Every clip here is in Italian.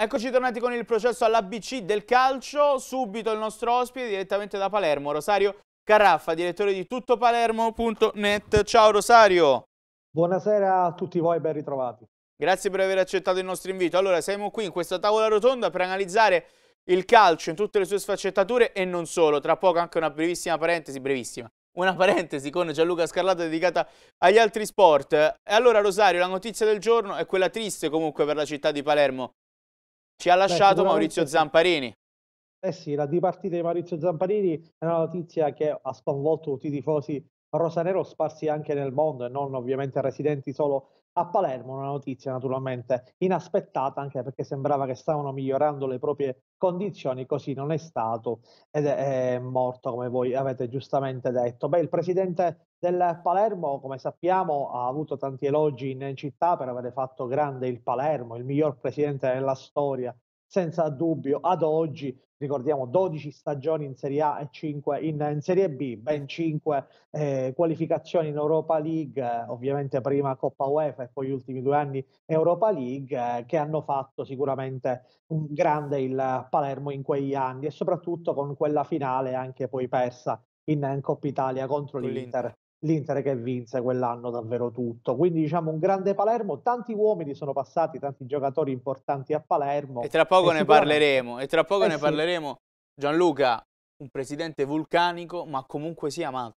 Eccoci tornati con il processo all'ABC del calcio, subito il nostro ospite direttamente da Palermo, Rosario Caraffa, direttore di tuttopalermo.net. Ciao Rosario! Buonasera a tutti voi, ben ritrovati. Grazie per aver accettato il nostro invito. Allora, siamo qui in questa tavola rotonda per analizzare il calcio in tutte le sue sfaccettature e non solo. Tra poco anche una brevissima parentesi, brevissima, una parentesi con Gianluca Scarlato dedicata agli altri sport. E allora Rosario, la notizia del giorno è quella triste comunque per la città di Palermo ci ha lasciato Beh, Maurizio Zamparini. Eh sì, la dipartita di Maurizio Zamparini è una notizia che ha sconvolto tutti i tifosi rosanero sparsi anche nel mondo e non ovviamente residenti solo a Palermo una notizia naturalmente inaspettata anche perché sembrava che stavano migliorando le proprie condizioni, così non è stato ed è, è morto come voi avete giustamente detto. Beh, il presidente del Palermo, come sappiamo, ha avuto tanti elogi in città per aver fatto grande il Palermo, il miglior presidente della storia senza dubbio ad oggi ricordiamo 12 stagioni in Serie A e 5 in, in Serie B, ben 5 eh, qualificazioni in Europa League, eh, ovviamente prima Coppa UEFA e poi gli ultimi due anni Europa League, eh, che hanno fatto sicuramente un grande il Palermo in quegli anni e soprattutto con quella finale anche poi persa in, in Coppa Italia contro l'Inter l'Inter che vinse quell'anno davvero tutto. Quindi diciamo un grande Palermo, tanti uomini sono passati, tanti giocatori importanti a Palermo. E tra poco e ne parleremo, e tra poco eh ne sì. parleremo. Gianluca, un presidente vulcanico, ma comunque sia amato.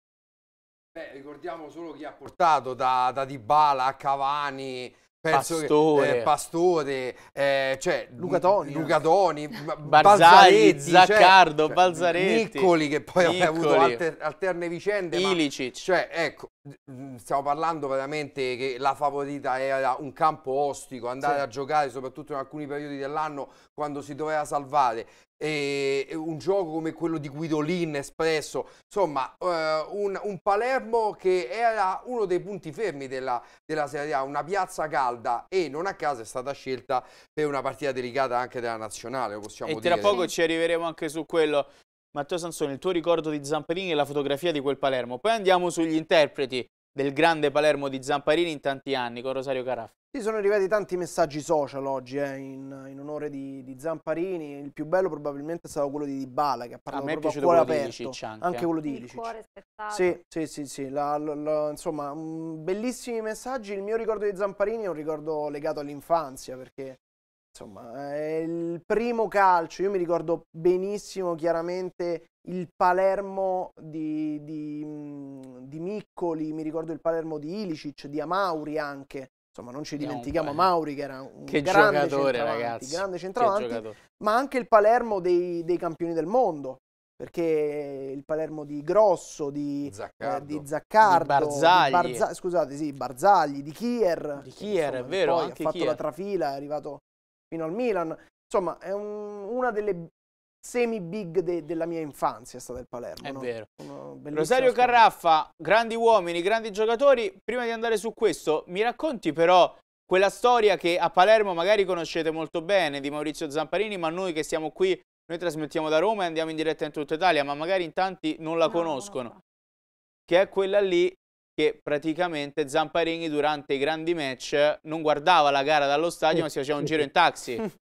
Beh, ricordiamo solo chi ha portato da, da Dybala a Cavani Penso Pastore, che, eh, Pastore eh, cioè, Lucatoni, Lucatoni Barzai, cioè, Zaccardo, cioè, Balzaretti, Niccoli che poi ha avuto alter, alterne vicende. Ilicic. Ma, cioè, ecco, mm, stiamo parlando veramente che la favorita era un campo ostico, andare sì. a giocare soprattutto in alcuni periodi dell'anno quando si doveva salvare un gioco come quello di Guidolin espresso, insomma eh, un, un, Palermo che era uno dei punti fermi della, della, Serie A, una piazza calda e non a caso è stata scelta per una partita delicata anche della nazionale, possiamo e dire. tra poco ci arriveremo anche su quello. Matteo Sansone, il tuo ricordo di Zamperini e la fotografia di quel Palermo. Poi andiamo sugli interpreti del grande Palermo di Zamparini in tanti anni con Rosario Caraffa. Sì, sono arrivati tanti messaggi social oggi eh, in, in, onore di, di, Zamparini. Il più bello probabilmente è stato quello di Dybala che ha parlato a me proprio a cuore aperto. Di anche. anche. quello di Ilicic. Il cuore Sì, sì, sì. sì. La, la, la, insomma, mh, bellissimi messaggi. Il mio ricordo di Zamparini è un ricordo legato all'infanzia perché Insomma, è il primo calcio, io mi ricordo benissimo chiaramente il Palermo di, di, di Miccoli, mi ricordo il Palermo di Ilicic, di Amauri anche, insomma non ci dimentichiamo Mauri che era un che grande giocatore, ragazzi. grande centravanti ma anche il Palermo dei, dei, campioni del mondo perché il Palermo di Grosso, di Zaccardo, eh, di, Zaccardo, di Barzagli, di Barza- scusate, sì, Barzagli, di Chier, di Chier, insomma, è vero, poi ha fatto chi la trafila, è arrivato fino al Milan. Insomma, è un, una delle semi-big de, della mia infanzia è stata il Palermo. È no? vero. Rosario storia. Carraffa, grandi uomini, grandi giocatori. Prima di andare su questo, mi racconti però quella storia che a Palermo magari conoscete molto bene di Maurizio Zamparini, ma noi che siamo qui, noi trasmettiamo da Roma e andiamo in diretta in tutta Italia, ma magari in tanti non la no, conoscono. No, che è quella lì che praticamente Zamparini durante i grandi match non guardava la gara dallo stadio ma si faceva un giro in taxi.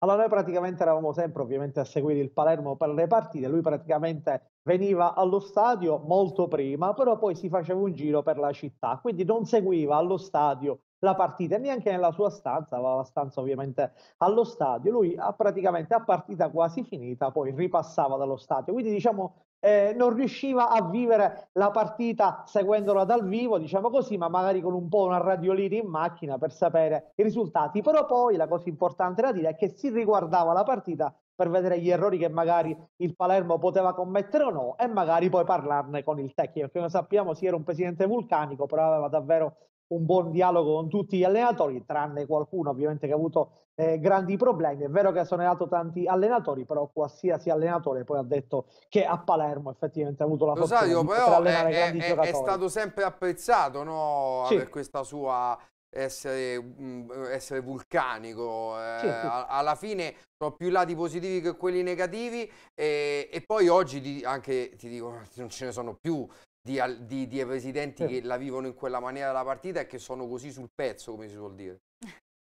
Allora noi praticamente eravamo sempre ovviamente a seguire il Palermo per le partite, lui praticamente veniva allo stadio molto prima, però poi si faceva un giro per la città, quindi non seguiva allo stadio la partita, neanche nella sua stanza, aveva la stanza ovviamente allo stadio, lui ah, praticamente a partita quasi finita poi ripassava dallo stadio, quindi diciamo eh, non riusciva a vivere la partita seguendola dal vivo, diciamo così, ma magari con un po' una radiolina in macchina per sapere i risultati. Però poi la cosa importante da dire è che si riguardava la partita per vedere gli errori che magari il Palermo poteva commettere o no e magari poi parlarne con il tecnico, perché noi sappiamo sì era un presidente vulcanico, però aveva davvero un buon dialogo con tutti gli allenatori, tranne qualcuno ovviamente che ha avuto eh, grandi problemi. È vero che ha esonerato tanti allenatori, però qualsiasi allenatore poi ha detto che a Palermo effettivamente ha avuto la Lo fortuna Rosario, però eh, eh, è, è, è, stato sempre apprezzato no? sì. per questa sua essere, mm, essere vulcanico. Eh, sì, sì. alla fine sono più lati positivi che quelli negativi e, e poi oggi anche ti dico non ce ne sono più di, di, di, residenti eh. che la vivono in quella maniera la partita e che sono così sul pezzo, come si suol dire.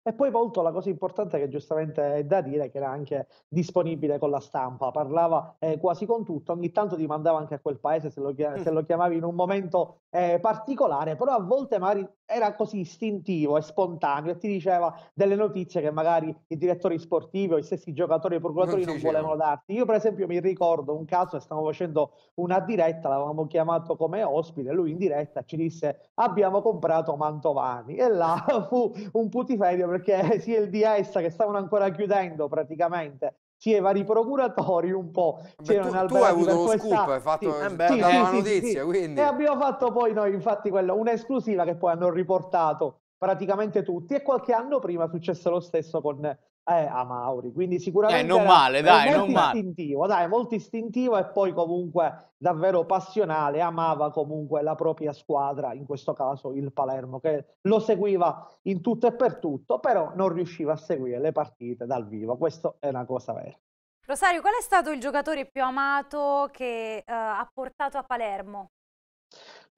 E poi molto la cosa importante che giustamente è da dire, che era anche disponibile con la stampa, parlava eh, quasi con tutto, ogni tanto ti mandava anche a quel paese se lo, chiam- mm. se lo chiamavi in un momento eh, particolare, però a volte magari era così istintivo e spontaneo e ti diceva delle notizie che magari i direttori sportivi o i stessi giocatori e procuratori non, non volevano darti. Io per esempio mi ricordo un caso stavamo facendo una diretta, l'avevamo chiamato come ospite, lui in diretta ci disse abbiamo comprato Mantovani e là fu un putiferio perché sia il DS che stavano ancora chiudendo praticamente sì, i vari procuratori un po'. Beh, tu, tu hai avuto lo questa... scoop, hai fatto sì, eh beh, sì, sì, notizia, quindi... E abbiamo fatto poi noi, infatti, quello, un'esclusiva che poi hanno riportato praticamente tutti e qualche anno prima è successo lo stesso con eh, a Mauri, quindi sicuramente eh, non male, dai, molto non istintivo, male. dai, molto istintivo e poi comunque davvero passionale, amava comunque la propria squadra, in questo caso il Palermo, che lo seguiva in tutto e per tutto, però non riusciva a seguire le partite dal vivo, questa è una cosa vera. Rosario, qual è stato il giocatore più amato che eh, ha portato a Palermo?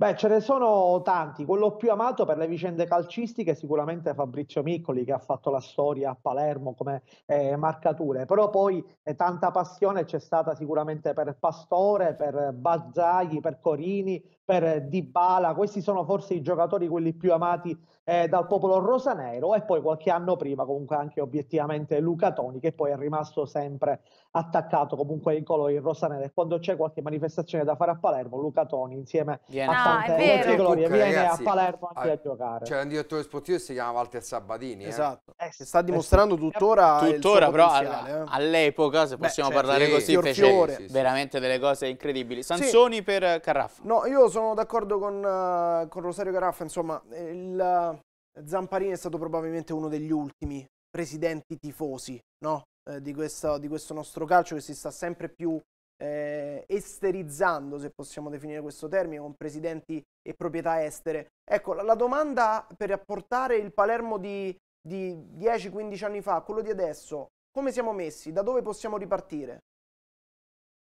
Beh, ce ne sono tanti. Quello più amato per le vicende calcistiche è sicuramente Fabrizio Miccoli che ha fatto la storia a Palermo come eh, marcature, però poi eh, tanta passione c'è stata sicuramente per Pastore, per Bazzaghi, per Corini, per Dybala, questi sono forse i giocatori quelli più amati eh, dal popolo rosanero e poi qualche anno prima comunque anche obiettivamente Luca Toni che poi è rimasto sempre attaccato comunque ai colori rosanero e quando c'è qualche manifestazione da fare a Palermo Luca Toni insieme viene. a tante no, glorie viene ragazzi, a Palermo anche ah, a giocare. C'era un direttore sportivo che si chiama Walter Sabadini. Eh. Esatto, eh. che sta eh dimostrando tuttora Tuttora però eh. all'epoca, se possiamo Beh, certo. cioè, parlare sì, così, fece sì, sì, veramente delle cose incredibili. Sansoni per Carraffa. No, io sono sono d'accordo con, eh, con, Rosario Caraffa, insomma, il, uh, Zamparini è stato probabilmente uno degli ultimi presidenti tifosi no? eh, di, questo, di, questo, nostro calcio che si sta sempre più eh, esterizzando, se possiamo definire questo termine, con presidenti e proprietà estere. Ecco, la, la domanda per apportare il Palermo di, di 10-15 anni fa, quello di adesso, come siamo messi? Da dove possiamo ripartire?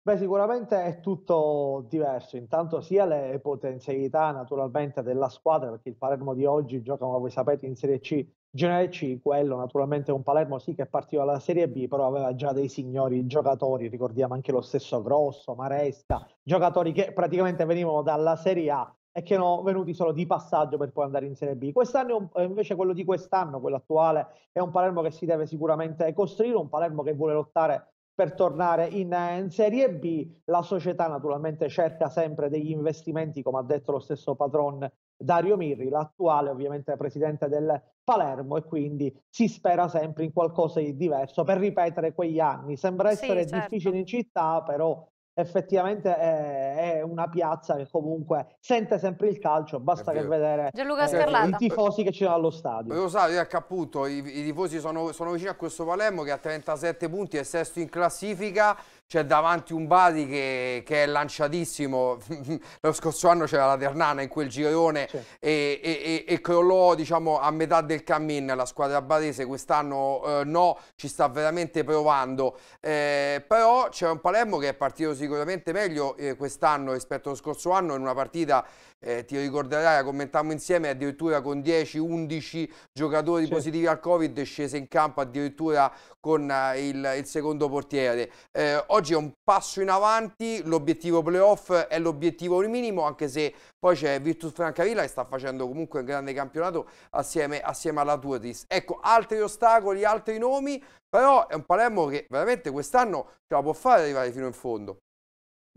Beh, sicuramente è tutto diverso, intanto sia le potenzialità naturalmente della squadra, perché il Palermo di oggi gioca, come voi sapete, in Serie C, Genere C, quello naturalmente è un Palermo sì che è partito dalla Serie B, però aveva già dei signori giocatori, ricordiamo anche lo stesso Grosso, Maresca, giocatori che praticamente venivano dalla Serie A e che erano venuti solo di passaggio per poi andare in Serie B. Quest'anno eh, invece quello di quest'anno, quello attuale, è un Palermo che si deve sicuramente costruire, un Palermo che vuole lottare per tornare in, eh, in, Serie B. La società naturalmente cerca sempre degli investimenti, come ha detto lo stesso patron Dario Mirri, l'attuale ovviamente presidente del Palermo e quindi si spera sempre in qualcosa di diverso per ripetere quegli anni. Sembra essere sì, certo. difficile in città, però effettivamente è, è, una piazza che comunque sente sempre il calcio, basta che vedere eh, i tifosi che ci sono allo stadio. Lo sai, ecco appunto, i, i tifosi sono, sono vicini a questo Palermo che ha 37 punti, è sesto in classifica, c'è davanti un Bari che, che è lanciatissimo, lo scorso anno c'era la Ternana in quel girone e, e, e, crollò diciamo, a metà del cammin la squadra barese, quest'anno eh, no, ci sta veramente provando, eh, però c'è un Palermo che è partito sicuramente meglio eh, quest'anno rispetto allo scorso anno in una partita, eh, ti ricorderai, la commentammo insieme, addirittura con 10-11 giocatori certo. positivi al Covid, scese in campo addirittura con eh, il, il secondo portiere. Eh, oggi è un passo in avanti, l'obiettivo playoff è l'obiettivo minimo, anche se poi c'è Virtus Francavilla che sta facendo comunque un grande campionato assieme, assieme alla Tuatis. Ecco, altri ostacoli, altri nomi, però è un Palermo che veramente quest'anno ce la può fare arrivare fino in fondo.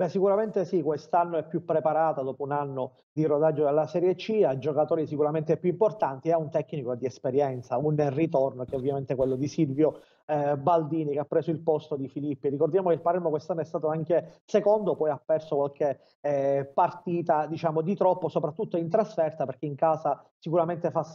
Beh, sicuramente sì, quest'anno è più preparata dopo un anno di rodaggio della Serie C, ha giocatori sicuramente più importanti e ha un tecnico di esperienza, un ritorno che è ovviamente quello di Silvio eh, Baldini che ha preso il posto di Filippi. Ricordiamo che il Palermo quest'anno è stato anche secondo, poi ha perso qualche eh, partita diciamo di troppo, soprattutto in trasferta perché in casa sicuramente fa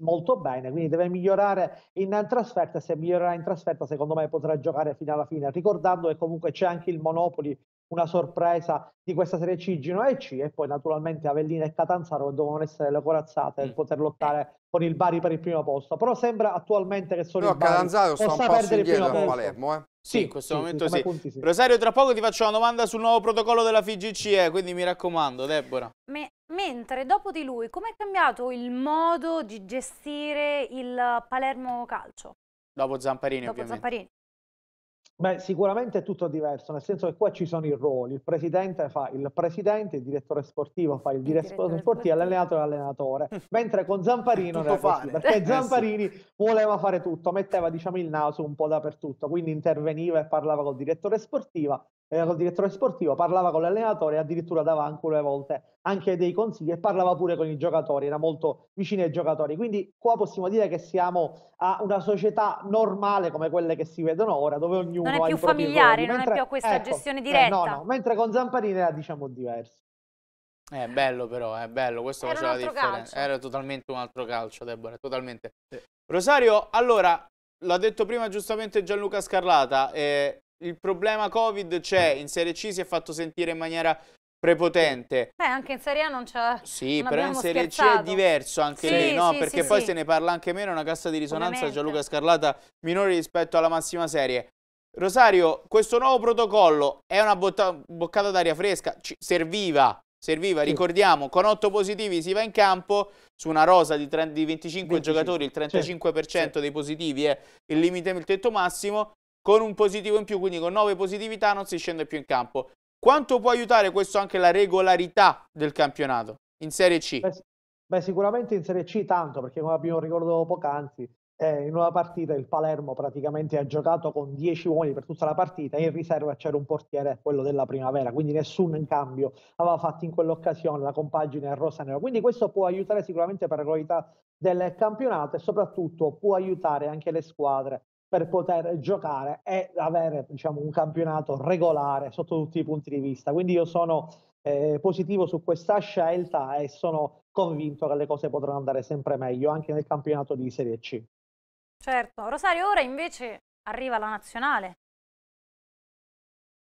molto bene, quindi deve migliorare in trasferta e se migliorerà in trasferta secondo me potrà giocare fino alla fine, ricordando che comunque c'è anche il Monopoli una sorpresa di questa Serie C Gino e C e poi naturalmente Avellina e Catanzaro devono essere le corazzate per mm. poter lottare con il Bari per il primo posto però sembra attualmente che solo Però il Bari Catanzaro sta un passo indietro a Palermo eh? Sì, in questo sì, momento sì. Punti, Rosario, tra poco ti faccio una domanda sul nuovo protocollo della FIGCE, quindi mi raccomando, Deborah. Me mentre dopo di lui, come è cambiato il modo di gestire il Palermo Calcio? Dopo Zamparini, dopo ovviamente. Zamparini. Beh, sicuramente è tutto diverso, nel senso che qua ci sono i ruoli, il presidente fa il presidente, il direttore sportivo fa il direttore sportivo, l'allenatore l'allenatore, mentre con Zamparino era così, perché eh, Zamparini voleva fare tutto, metteva diciamo, il naso un po' dappertutto, quindi interveniva e parlava col direttore sportivo, era eh, col direttore sportivo, parlava con l'allenatore, addirittura dava anche due volte anche dei consigli e parlava pure con i giocatori, era molto vicino ai giocatori. Quindi qua possiamo dire che siamo a una società normale come quelle che si vedono ora, dove ognuno non è più familiare, non è più a questa ecco, gestione diretta. Eh, no, no, mentre con Zamparini era diciamo diverso. È eh, bello però, è eh, bello, questo era faceva la differenza. Calcio. Era totalmente un altro calcio, Deborah, totalmente. Sì. Rosario, allora, l'ha detto prima giustamente Gianluca Scarlata, eh, il problema Covid c'è, in Serie C si è fatto sentire in maniera prepotente. Beh, anche in Serie A non c'è. Sì, non però in Serie scherzato. C è diverso anche sì, lei, no? Sì, perché sì, poi se ne parla anche meno, una cassa di risonanza Gianluca Scarlata minore rispetto alla massima serie. Rosario, questo nuovo protocollo è una boccata d'aria fresca, Ci serviva, serviva, sì. ricordiamo, con 8 positivi si va in campo su una rosa di, 30, di 25 25. giocatori, il 35% certo. dei positivi è il limite, il tetto massimo, con un positivo in più, quindi con 9 positività non si scende più in campo. Quanto può aiutare questo anche la regolarità del campionato in Serie C? Beh, beh sicuramente in Serie C tanto, perché come abbiamo ricordato poc'anzi, eh, in una partita il Palermo praticamente ha giocato con 10 uomini per tutta la partita in riserva c'era un portiere, quello della primavera, quindi nessun cambio aveva fatto in quell'occasione la compagine rosa nera. Quindi questo può aiutare sicuramente per la qualità del campionato e soprattutto può aiutare anche le squadre per poter giocare e avere diciamo, un campionato regolare sotto tutti i punti di vista. Quindi io sono eh, positivo su questa scelta e sono convinto che le cose potranno andare sempre meglio anche nel campionato di Serie C. Certo, Rosario, ora invece arriva la nazionale.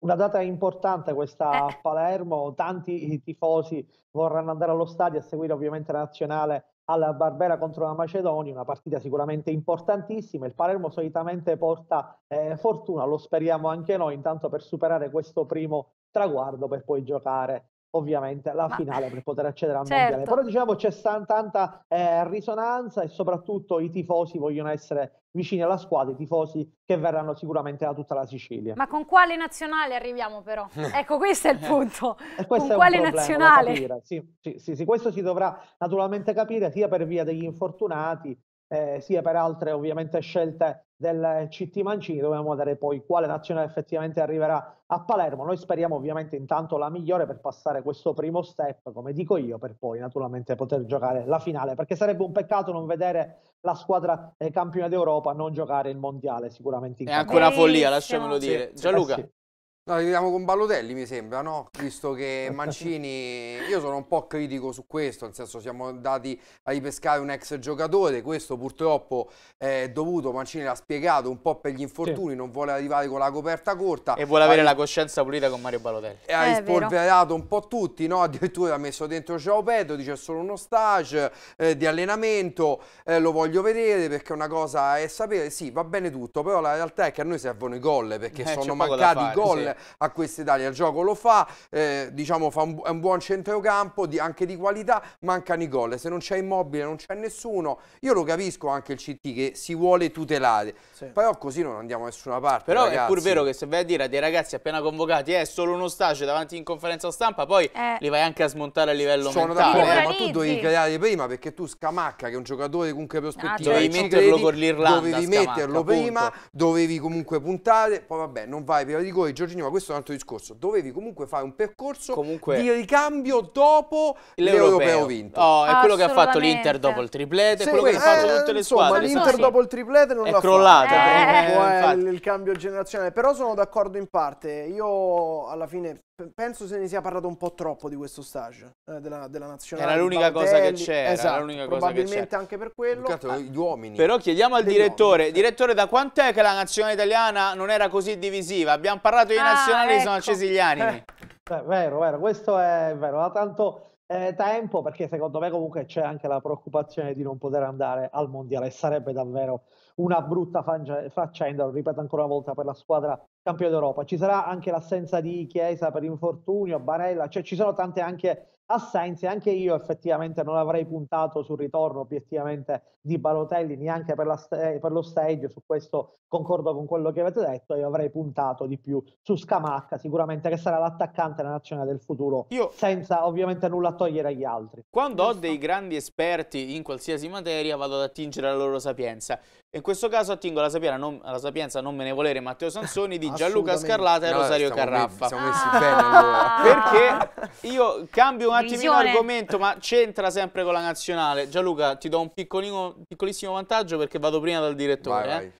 Una data importante questa eh. a Palermo, tanti tifosi vorranno andare allo stadio a seguire ovviamente la nazionale alla Barbera contro la Macedonia, una partita sicuramente importantissima. Il Palermo solitamente porta eh, fortuna, lo speriamo anche noi, intanto per superare questo primo traguardo per poi giocare ovviamente la Ma... finale per poter accedere al certo. mondiale. Però diciamo c'è tanta eh, risonanza e soprattutto i tifosi vogliono essere vicini alla squadra, i tifosi che verranno sicuramente da tutta la Sicilia. Ma con quale nazionale arriviamo però? ecco, questo è il punto. con quale nazionale? Sì, sì, sì, sì, questo si dovrà naturalmente capire sia per via degli infortunati eh, sia per altre ovviamente scelte del CT Mancini, dobbiamo vedere poi quale nazionale effettivamente arriverà a Palermo. Noi speriamo ovviamente intanto la migliore per passare questo primo step, come dico io, per poi naturalmente poter giocare la finale, perché sarebbe un peccato non vedere la squadra eh, campione d'Europa non giocare il mondiale sicuramente. È anche una follia, lasciamelo dire. Sì, Gianluca. Eh sì. No, arriviamo con Ballotelli, mi sembra, no? Visto che Mancini, io sono un po' critico su questo, nel senso siamo andati a ripescare un ex giocatore, questo purtroppo è dovuto, Mancini l'ha spiegato, un po' per gli infortuni, sì. non vuole arrivare con la coperta corta. E vuole avere ha... la coscienza pulita con Mario Ballotelli. E ha rispolverato un po' tutti, no? Addirittura ha messo dentro Ciao Pedro, dice solo uno stage eh, di allenamento, eh, lo voglio vedere perché una cosa è sapere, sì, va bene tutto, però la realtà è che a noi servono i gol, perché eh, sono mancati i gol. Sì a a quest'Italia. Il gioco lo fa, eh, diciamo fa un, un buon centrocampo di, anche di qualità, mancano i gol. Se non c'è immobile non c'è nessuno. Io lo capisco anche il CT che si vuole tutelare, sì. però così non andiamo a nessuna parte. Però ragazzi. è pur vero che se vai a dire a dei ragazzi appena convocati eh, è solo uno stage davanti in conferenza stampa, poi eh. li vai anche a smontare a livello Sono d'accordo, ma tu devi creare prima perché tu Scamacca, che è un giocatore comunque prospettiva, no, dovevi metterlo con l'Irlanda, dovevi metterlo prima, dovevi comunque puntare, poi vabbè, non vai prima per rigore, Giorgino ma questo è un altro discorso. Dovevi comunque fare un percorso comunque... di ricambio dopo l'europeo, vinto. Oh, è quello che ha fatto l'Inter dopo il triplete, è quello che ha eh, fatto tutte le squadre. Ma l'Inter dopo il triplete non è l'ha crollata. Eh, eh, eh, eh il cambio generazionale, però sono d'accordo in parte. Io alla fine penso se ne sia parlato un po' troppo di questo stage eh, della, della, nazionale. Era esatto, l'unica cosa che c'era. Esatto, l'unica probabilmente cosa che anche per quello. Cato, gli uomini. Però chiediamo al direttore, uomini, direttore da quant'è che la nazionale italiana non era così divisiva? Abbiamo parlato di ah, nazionali ecco. sono accesi gli animi. È vero, vero, questo è vero, da tanto eh, tempo perché secondo me comunque c'è anche la preoccupazione di non poter andare al mondiale, sarebbe davvero una brutta faccenda, lo ripeto ancora una volta, per la squadra campione d'Europa. Ci sarà anche l'assenza di Chiesa per infortunio, Barella, cioè ci sono tante anche a Sainz e anche io effettivamente non avrei puntato sul ritorno obiettivamente di Balotelli neanche per, st- per lo stage, su questo concordo con quello che avete detto, io avrei puntato di più su Scamacca sicuramente che sarà l'attaccante della nazionale del futuro io... senza ovviamente nulla a togliere agli altri. Quando ho dei grandi esperti in qualsiasi materia vado ad attingere la loro sapienza, in questo caso attingo alla sapienza, non, alla sapienza non me ne volere Matteo Sansoni di Gianluca Scarlata e no, Rosario stiamo Carraffa. Siamo messi bene allora. Perché io cambio un attimino Visione. argomento, ma c'entra sempre con la nazionale. Gianluca, ti do un piccolissimo vantaggio perché vado prima dal direttore. Vai, eh.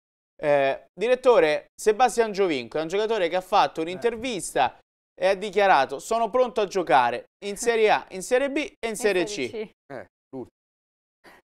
vai. Eh, direttore, Sebastian Giovinco è un giocatore che ha fatto eh. un'intervista e ha dichiarato sono pronto a giocare in Serie A, in Serie B e in, in Serie, C. C. Eh.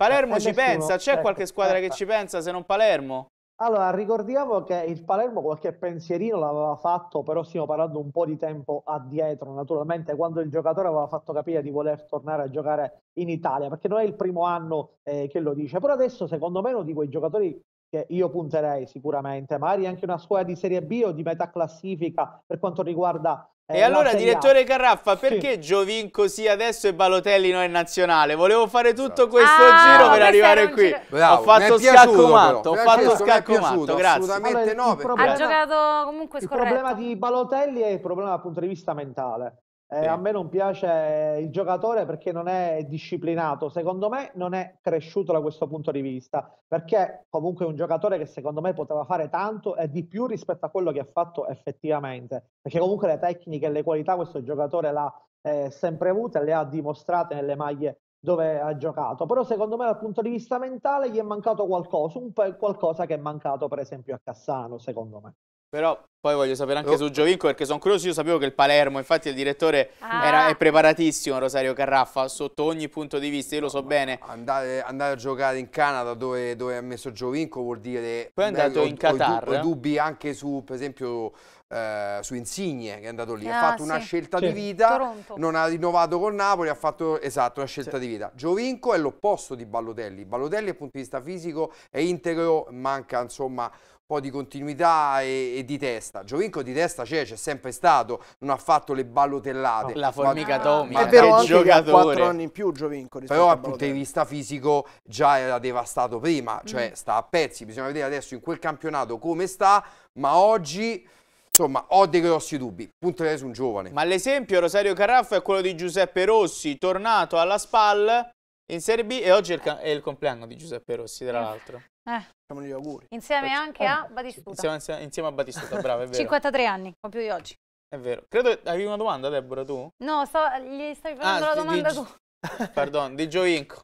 Palermo ci pensa? C'è ecco, qualche squadra aspetta. che ci pensa se non Palermo? Allora, ricordiamo che il Palermo qualche pensierino l'aveva fatto, però stiamo parlando un po' di tempo addietro, naturalmente, quando il giocatore aveva fatto capire di voler tornare a giocare in Italia, perché non è il primo anno eh, che lo dice. Però adesso, secondo me, uno di quei giocatori che io punterei sicuramente, magari anche una squadra di Serie B o di metà classifica per quanto riguarda eh, e allora, direttore Carraffa, perché sì. Giovin così adesso e Balotelli non è nazionale? Volevo fare tutto esatto. questo ah, giro per arrivare qui. Bravo, ho fatto scacco matto, ho fatto scacco matto, grazie. Assolutamente no. Problema, ha giocato comunque scorretto. Il problema di Balotelli è il problema dal punto di vista mentale. Eh, sì. A me non piace il giocatore perché non è disciplinato, secondo me non è cresciuto da questo punto di vista, perché comunque è un giocatore che secondo me poteva fare tanto e di più rispetto a quello che ha fatto effettivamente, perché comunque le tecniche e le qualità questo giocatore l'ha eh, sempre avute e le ha dimostrate nelle maglie dove ha giocato, però secondo me dal punto di vista mentale gli è mancato qualcosa, un qualcosa che è mancato per esempio a Cassano, secondo me. Però poi voglio sapere anche oh. su Giovinco perché sono curioso, io sapevo che il Palermo, infatti il direttore ah. era, è preparatissimo Rosario Carraffa sotto ogni punto di vista, io lo so bene. Andare, andare, a giocare in Canada dove, dove ha messo Giovinco vuol dire... Poi è andato beh, in ho, Qatar. Ho, ho dubbi anche su, per esempio, eh, su Insigne che è andato lì, ah, ha fatto sì. una scelta sì. di vita, Toronto. non ha rinnovato con Napoli, ha fatto esatto una scelta sì. di vita. Giovinco è l'opposto di Ballotelli, Ballotelli dal punto di vista fisico è integro, manca insomma po' di continuità e, e di testa. Giovinco di testa c'è, c'è sempre stato, non ha fatto le ballotellate. La formica ma, atomica, è vero anche giocatore. che ha 4 anni in più Giovinco. Però dal punto di vista fisico già era devastato prima, mm. cioè mm. sta a pezzi, bisogna vedere adesso in quel campionato come sta, ma oggi insomma ho dei grossi dubbi, punterei su un giovane. Ma l'esempio Rosario Carraffo è quello di Giuseppe Rossi, tornato alla SPAL in Serie B e oggi è il, è il compleanno di Giuseppe Rossi tra mm. l'altro. Eh. Facciamogli gli auguri. Insieme Faccio. anche a Batistuta. Insieme, insieme, insieme a Batistuta, bravo, è vero. 53 anni, più di oggi. È vero. Credo avevi una domanda, Deborah, tu? No, stavo, gli stavi facendo ah, la domanda di, tu. Pardon, di Giovinco.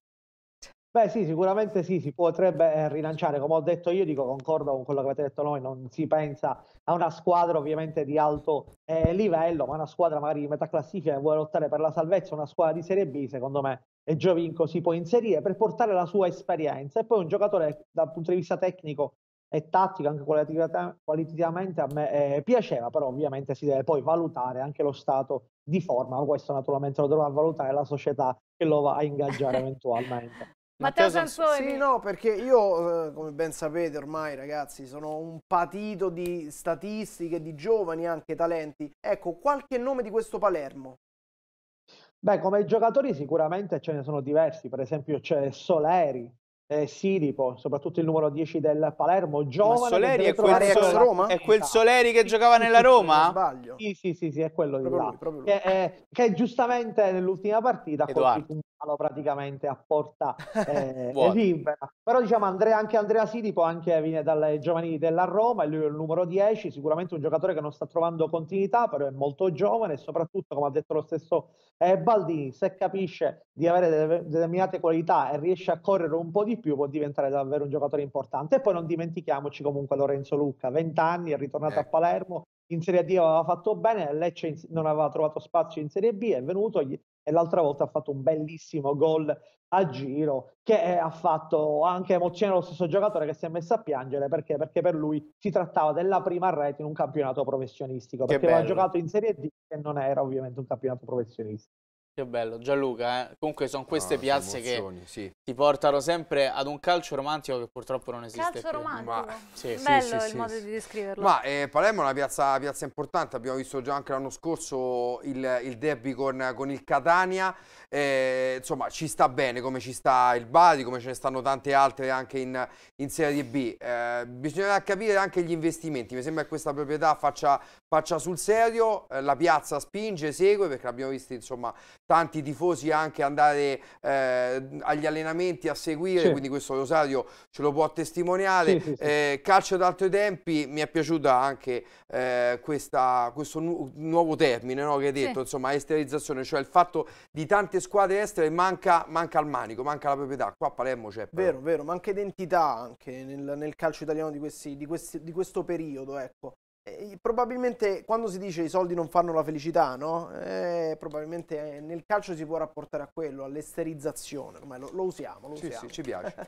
Beh sì, sicuramente sì, si potrebbe eh, rilanciare, come ho detto io, dico concordo con quello che avete detto noi, non si pensa a una squadra ovviamente di alto eh, livello, ma una squadra magari di metà classifica che vuole lottare per la salvezza, una squadra di Serie B, secondo me e Giovinco si può inserire per portare la sua esperienza e poi un giocatore dal punto di vista tecnico e tattico anche qualitativamente a me eh, piaceva però ovviamente si deve poi valutare anche lo stato di forma questo naturalmente lo dovrà valutare la società che lo va a ingaggiare eventualmente Matteo Sansoni. Sì, no, perché io, eh, come ben sapete ormai, ragazzi, sono un patito di statistiche, di giovani anche talenti. Ecco, qualche nome di questo Palermo. Beh, come giocatori sicuramente ce ne sono diversi, per esempio c'è Soleri, eh, Siripo, soprattutto il numero 10 del Palermo, giovane. Ma Soleri è quel, Sol- è quel, Soleri che giocava nella Roma? Sì, sì, sì, sì, è quello proprio di là. Lui, che, eh, che, giustamente nell'ultima partita ha colpito un praticamente a porta eh, libera. Però diciamo Andrea, anche Andrea Siripo anche viene dalle giovani della Roma, e lui è il numero 10, sicuramente un giocatore che non sta trovando continuità, però è molto giovane e soprattutto, come ha detto lo stesso eh, Baldini, se capisce di avere delle, determinate qualità e riesce a correre un po' di più, può diventare davvero un giocatore importante. E poi non dimentichiamoci comunque Lorenzo Lucca, 20 anni, è ritornato eh. a Palermo, in Serie D aveva fatto bene, Lecce non aveva trovato spazio in Serie B, è venuto, e l'altra volta ha fatto un bellissimo gol a giro che eh, ha fatto anche emozione lo stesso giocatore che si è messo a piangere perché, perché per lui si trattava della prima rete in un campionato professionistico perché aveva giocato in Serie D e non era ovviamente un campionato professionistico. Che bello, Gianluca, eh? comunque sono queste no, ah, piazze che sì. ti portano sempre ad un calcio romantico che purtroppo non esiste calcio più. romantico, Ma, sì. Sì, sì, il modo di descriverlo. Ma eh, Palermo è una piazza, piazza, importante, abbiamo visto già anche l'anno scorso il, il derby con, con, il Catania, eh, insomma ci sta bene come ci sta il Bari, come ce ne stanno tante altre anche in, in Serie B. Eh, bisognerà capire anche gli investimenti, mi sembra che questa proprietà faccia, faccia sul serio, eh, la piazza spinge, segue perché abbiamo visto insomma tanti tifosi anche andare eh, agli allenamenti a seguire, sì. quindi questo Rosario ce lo può testimoniare. Sì, sì, eh, calcio d'altri tempi, mi è piaciuta anche eh, questa, questo nu nuovo termine no, che hai detto, insomma esterizzazione, cioè il fatto di tante squadre estere manca, manca il manico, manca la proprietà, qua a Palermo c'è. Vero, vero, manca identità anche nel, nel calcio italiano di, questi, di, questi, di questo periodo, ecco. Eh, probabilmente quando si dice i soldi non fanno la felicità, no? eh, probabilmente eh, nel calcio si può rapportare a quello, all'esterizzazione, ormai lo, lo, usiamo, lo sì, usiamo. Sì, ci piace.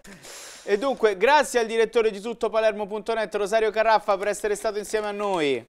e dunque, grazie al direttore di tuttopalermo.net Rosario Caraffa per essere stato insieme a noi.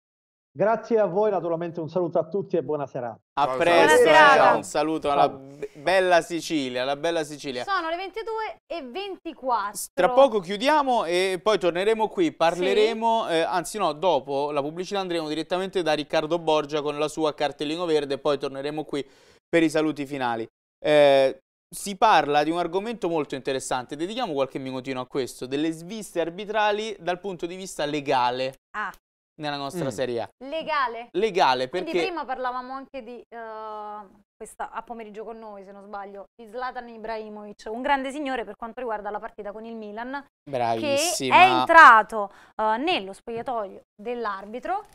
Grazie a voi, naturalmente un saluto a tutti e buona serata. A presto, serata. un saluto alla bella Sicilia, alla bella Sicilia. Sono le 22 e 24. Tra poco chiudiamo e poi torneremo qui, parleremo, sì. eh, anzi no, dopo la pubblicità andremo direttamente da Riccardo Borgia con la sua cartellino verde e poi torneremo qui per i saluti finali. Eh, si parla di un argomento molto interessante, dedichiamo qualche minutino a questo, delle sviste arbitrali dal punto di vista legale. Ah nella nostra mm. Serie A. Legale. Legale perché... Quindi prima parlavamo anche di, uh, questa, a pomeriggio con noi se non sbaglio, di Zlatan Ibrahimovic, un grande signore per quanto riguarda la partita con il Milan. Bravissima. Che è entrato uh, nello spogliatoio dell'arbitro.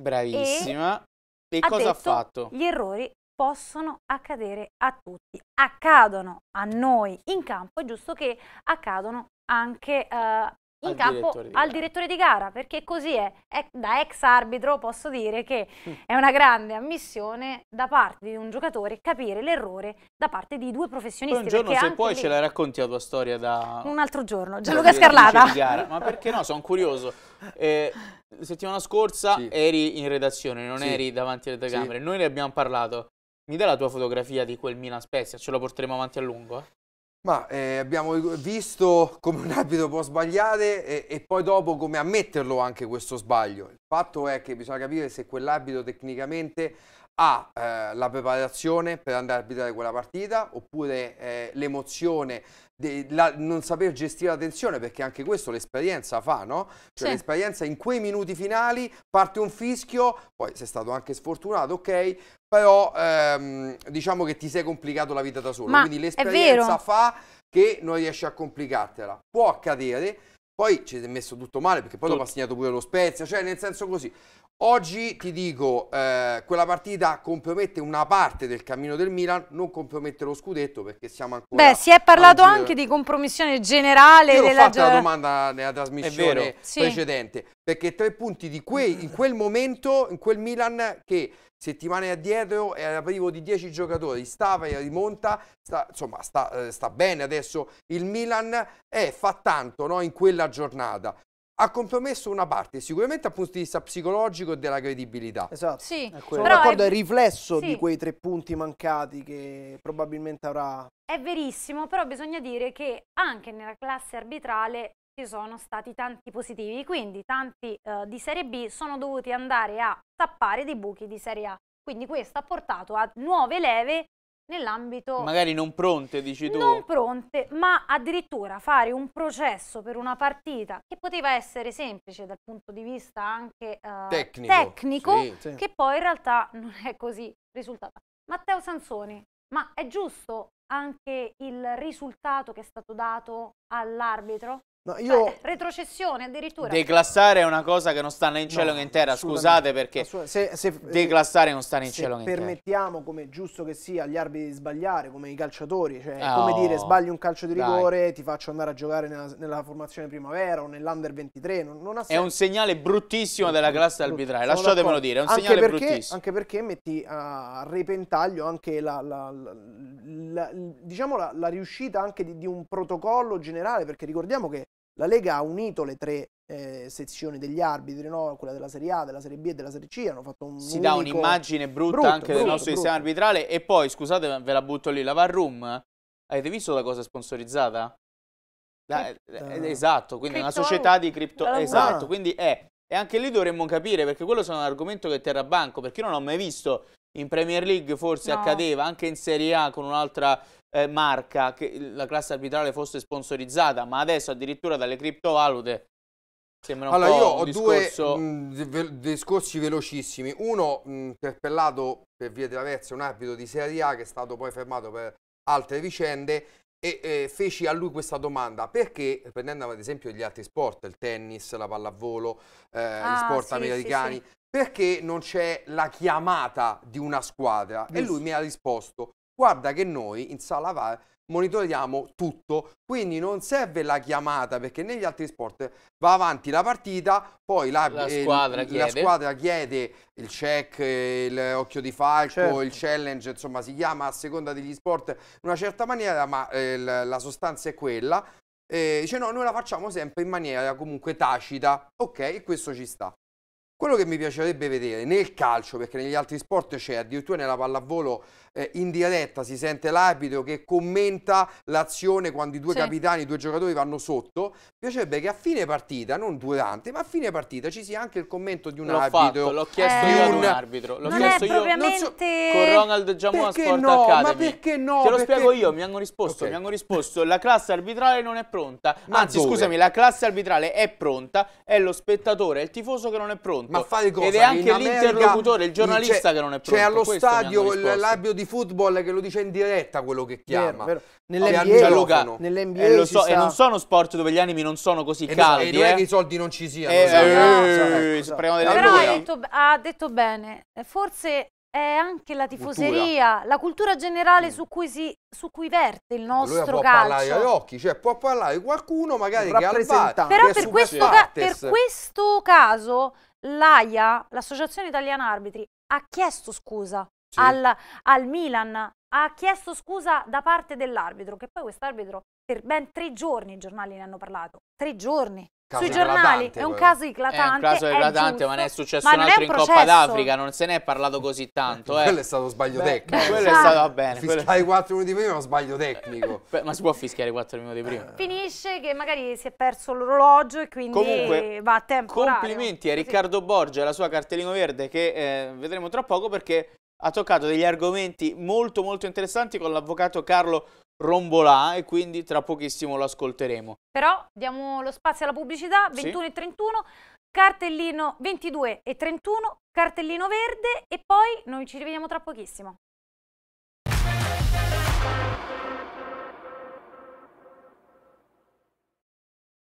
Bravissima. E, e cosa detto, ha fatto? Gli errori possono accadere a tutti. Accadono a noi in campo, è giusto che accadono anche uh, in al campo direttore al direttore di gara, perché così è. Da ex arbitro posso dire che mm. è una grande ammissione da parte di un giocatore capire l'errore da parte di due professionisti. Poi un giorno se puoi lì... ce la racconti la tua storia da... Un altro giorno, Gianluca Scarlata. Ma perché no, sono curioso. Eh, settimana scorsa sì. eri in redazione, non sì. eri davanti alle telecamere, sì. noi ne abbiamo parlato. Mi dai la tua fotografia di quel Milan Spezia? Ce la porteremo avanti a lungo? Eh? Ma eh, abbiamo visto come un arbitro può sbagliare e, e, poi dopo come ammetterlo anche questo sbaglio. Il fatto è che bisogna capire se quell'arbitro tecnicamente ha eh, la preparazione per andare a arbitrare quella partita oppure eh, l'emozione, non saper gestire la tensione perché anche questo l'esperienza fa, no? Cioè sì. l'esperienza in quei minuti finali parte un fischio, poi sei stato anche sfortunato, ok, però ehm, diciamo che ti sei complicato la vita da solo, Ma quindi l'esperienza fa che non riesci a complicartela. Può accadere, poi ci è messo tutto male perché poi Tut- dopo ha segnato pure lo Spezia, cioè nel senso così. Oggi ti dico, eh, quella partita compromette una parte del cammino del Milan, non compromette lo scudetto perché siamo ancora... Beh, si è parlato anche di compromissione generale Io della... ho fatto la domanda nella trasmissione precedente. Sì perché tre punti di quei, in quel momento, in quel Milan che settimane addietro era privo di 10 giocatori, stava e rimonta, sta, insomma sta, eh, sta, bene adesso il Milan, eh, fa tanto no, in quella giornata ha compromesso una parte, sicuramente dal punto di vista psicologico e della credibilità. Esatto. Sì, Sono d'accordo, è il riflesso sì. di quei tre punti mancati che probabilmente avrà. È verissimo, però bisogna dire che anche nella classe arbitrale ci sono stati tanti positivi, quindi tanti eh, di Serie B sono dovuti andare a tappare dei buchi di Serie A. Quindi questo ha portato a nuove leve nell'ambito... Magari non pronte, dici tu. Non pronte, ma addirittura fare un processo per una partita che poteva essere semplice dal punto di vista anche eh, tecnico, tecnico sì, che poi in realtà non è così risultata. Matteo Sansoni, ma è giusto anche il risultato che è stato dato all'arbitro? No, cioè, io... Beh, retrocessione addirittura. Declassare è una cosa che non sta né in cielo no, né in terra, scusate perché se, se, eh, declassare non sta né in cielo né in terra. permettiamo, come giusto che sia, agli arbitri di sbagliare, come i calciatori, cioè oh, come dire oh. sbagli un calcio di rigore, dai. ti faccio andare a giocare nella, nella formazione primavera o nell'under 23, non, non È un segnale bruttissimo della classe arbitrale, lasciatemelo dire, è un anche segnale perché, bruttissimo. Anche perché metti a repentaglio anche la, la, la, la diciamo riuscita anche di, di un protocollo generale, perché ricordiamo che la Lega ha unito le tre eh, sezioni degli arbitri, no? quella della Serie A, della Serie B e della Serie C, hanno fatto un Si unico... dà un'immagine brutta brutto, anche brutto, del nostro brutto. sistema arbitrale e poi, scusate, ve la butto lì, la Varroom, avete visto la cosa sponsorizzata? La, eh, esatto, quindi una società di cripto... Ah. Esatto, quindi è... E anche lì dovremmo capire, perché quello è un argomento che terra banco, perché io non ho mai visto in Premier League forse no. accadeva, anche in Serie A con un'altra eh, marca che la classe arbitrale fosse sponsorizzata, ma adesso addirittura dalle criptovalute sembra un allora, po' io ho discorso... due mh, ve discorsi velocissimi. Uno, mh, interpellato per via traversa un arbitro di Serie A che è stato poi fermato per altre vicende e eh, feci a lui questa domanda perché prendendo ad esempio gli altri sport il tennis, la pallavolo eh, ah, gli sport sì, americani sì, sì. perché non c'è la chiamata di una squadra e lui mi ha risposto Guarda che noi in sala VAR monitoriamo tutto, quindi non serve la chiamata perché negli altri sport va avanti la partita, poi la, la, eh, squadra, chiede. la squadra, chiede. il check, l'occhio di falco, certo. il challenge, insomma si chiama a seconda degli sport in una certa maniera, ma eh, la, la sostanza è quella. Eh, dice no, noi la facciamo sempre in maniera comunque tacita, ok, e questo ci sta. Quello che mi piacerebbe vedere nel calcio, perché negli altri sport c'è, addirittura nella pallavolo eh, in diretta si sente l'arbitro che commenta l'azione quando i due sì. capitani, i due giocatori vanno sotto, mi piacerebbe che a fine partita, non durante, ma a fine partita ci sia anche il commento di un l'ho arbitro. L'ho chiesto eh, io ad un arbitro, l'ho chiesto io propriamente... so, con Ronald Giamù a Sport no, Academy. Ma perché no? Te lo perché... spiego io, mi hanno risposto, okay. mi hanno risposto, la classe arbitrale non è pronta, ma anzi dove? scusami, la classe arbitrale è pronta, è lo spettatore, è il tifoso che non è pronto pronto. Ma fare cosa? Ed è anche l'interlocutore, il giornalista che non è pronto. C'è allo Questo stadio l'arbio di football che lo dice in diretta quello che chiama. Vero, vero. Nell'NBA, nell'NBA eh, so, e non sono sport dove gli animi non sono così e caldi. No, e eh. che i soldi non ci siano. Eh, eh, esatto, esatto. Però ha detto, ha detto bene, eh, forse è anche la tifoseria, Cultura. la cultura generale mm. su, cui si, su, cui verte il nostro Lui può calcio. parlare agli occhi, cioè può parlare qualcuno magari che ha Però per questo, per questo caso l'AIA, l'Associazione Italiana Arbitri, ha chiesto scusa sì. al, al Milan, ha chiesto scusa da parte dell'arbitro, che poi quest'arbitro per ben tre giorni i giornali ne hanno parlato, tre giorni Caso sui giornali è un caso eclatante è un caso eclatante ma ne è successo un altro in Coppa d'Africa non se ne è parlato così ecco, tanto eh. quello è stato sbaglio Beh, tecnico quello ah. è stato va bene fischiare quello... 4 minuti prima è uno sbaglio tecnico ma si può fischiare 4 minuti prima eh. finisce che magari si è perso l'orologio e quindi Comunque, va a tempo complimenti a Riccardo Borgia e alla sua cartellino verde che eh, vedremo tra poco perché ha toccato degli argomenti molto molto interessanti con l'avvocato Carlo Rombolà e quindi tra pochissimo lo ascolteremo. Però diamo lo spazio alla pubblicità, 21 sì. e 31, cartellino 22 e 31, cartellino verde e poi noi ci rivediamo tra pochissimo.